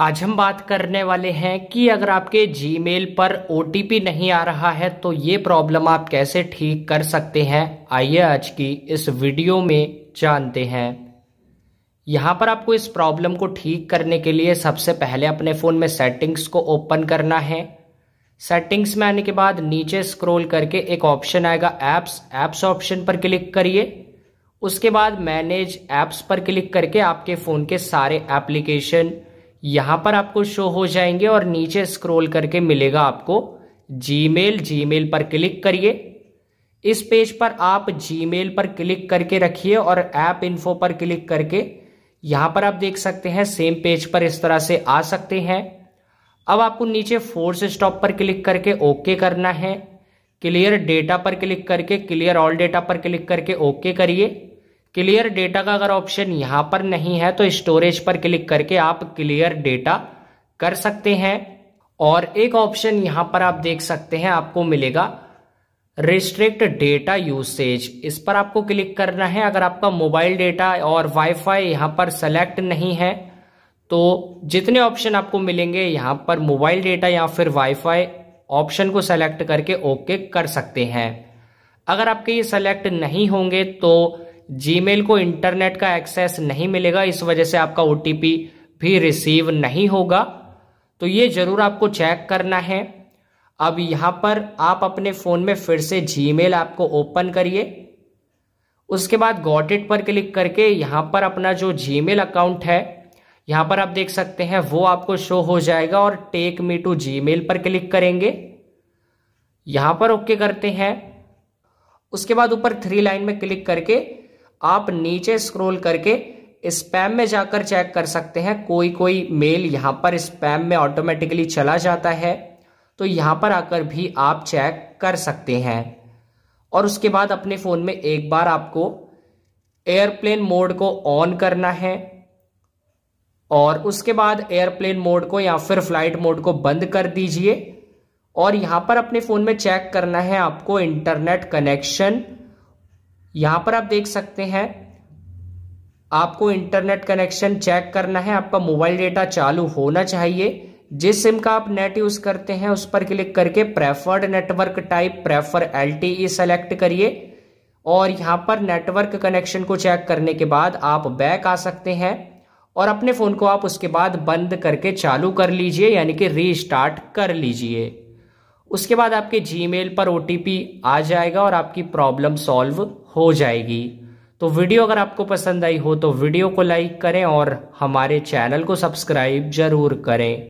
आज हम बात करने वाले हैं कि अगर आपके जीमेल पर ओ नहीं आ रहा है तो ये प्रॉब्लम आप कैसे ठीक कर सकते हैं आइए आज की इस वीडियो में जानते हैं यहाँ पर आपको इस प्रॉब्लम को ठीक करने के लिए सबसे पहले अपने फ़ोन में सेटिंग्स को ओपन करना है सेटिंग्स में आने के बाद नीचे स्क्रॉल करके एक ऑप्शन आएगा ऐप्स ऐप्स ऑप्शन पर क्लिक करिए उसके बाद मैनेज ऐप्स पर क्लिक करके आपके फ़ोन के सारे एप्लीकेशन यहाँ पर आपको शो हो जाएंगे और नीचे स्क्रॉल करके मिलेगा आपको जीमेल जीमेल पर क्लिक करिए इस पेज पर आप जीमेल पर क्लिक करके रखिए और ऐप इन्फो पर क्लिक करके यहाँ पर आप देख सकते हैं सेम पेज पर इस तरह से आ सकते हैं अब आपको नीचे फोर्स स्टॉप पर क्लिक करके ओके करना है क्लियर डेटा पर क्लिक करके क्लियर ऑल डेटा पर क्लिक करके ओके करिए क्लियर डेटा का अगर ऑप्शन यहां पर नहीं है तो स्टोरेज पर क्लिक करके आप क्लियर डेटा कर सकते हैं और एक ऑप्शन यहां पर आप देख सकते हैं आपको मिलेगा रिस्ट्रिक्ट डेटा यूसेज इस पर आपको क्लिक करना है अगर आपका मोबाइल डेटा और वाईफाई यहाँ पर सेलेक्ट नहीं है तो जितने ऑप्शन आपको मिलेंगे यहाँ पर मोबाइल डेटा या फिर वाईफाई ऑप्शन को सेलेक्ट करके ओके कर सकते हैं अगर आपके ये सेलेक्ट नहीं होंगे तो जीमेल को इंटरनेट का एक्सेस नहीं मिलेगा इस वजह से आपका ओ भी रिसीव नहीं होगा तो ये जरूर आपको चेक करना है अब यहां पर आप अपने फ़ोन में फिर से जीमेल ऐप को ओपन करिए उसके बाद गॉट इट पर क्लिक करके यहां पर अपना जो जीमेल अकाउंट है यहां पर आप देख सकते हैं वो आपको शो हो जाएगा और टेक मी टू जीमेल पर क्लिक करेंगे यहां पर ओके करते हैं उसके बाद ऊपर थ्री लाइन में क्लिक करके आप नीचे स्क्रॉल करके स्पैम में जाकर चेक कर सकते हैं कोई कोई मेल यहाँ पर स्पैम में ऑटोमेटिकली चला जाता है तो यहाँ पर आकर भी आप चेक कर सकते हैं और उसके बाद अपने फ़ोन में एक बार आपको एयरप्लेन मोड को ऑन करना है और उसके बाद एयरप्लेन मोड को या फिर फ्लाइट मोड को बंद कर दीजिए और यहाँ पर अपने फ़ोन में चेक करना है आपको इंटरनेट कनेक्शन यहां पर आप देख सकते हैं आपको इंटरनेट कनेक्शन चेक करना है आपका मोबाइल डेटा चालू होना चाहिए जिस सिम का आप नेट यूज करते हैं उस पर क्लिक करके preferred network type prefer L select करिए और यहां पर नेटवर्क कनेक्शन को चेक करने के बाद आप बैक आ सकते हैं और अपने फ़ोन को आप उसके बाद बंद करके चालू कर लीजिए यानी कि रीस्टार्ट कर लीजिए उसके बाद आपके जीमेल पर ओ आ जाएगा और आपकी प्रॉब्लम सॉल्व हो जाएगी तो वीडियो अगर आपको पसंद आई हो तो वीडियो को लाइक करें और हमारे चैनल को सब्सक्राइब जरूर करें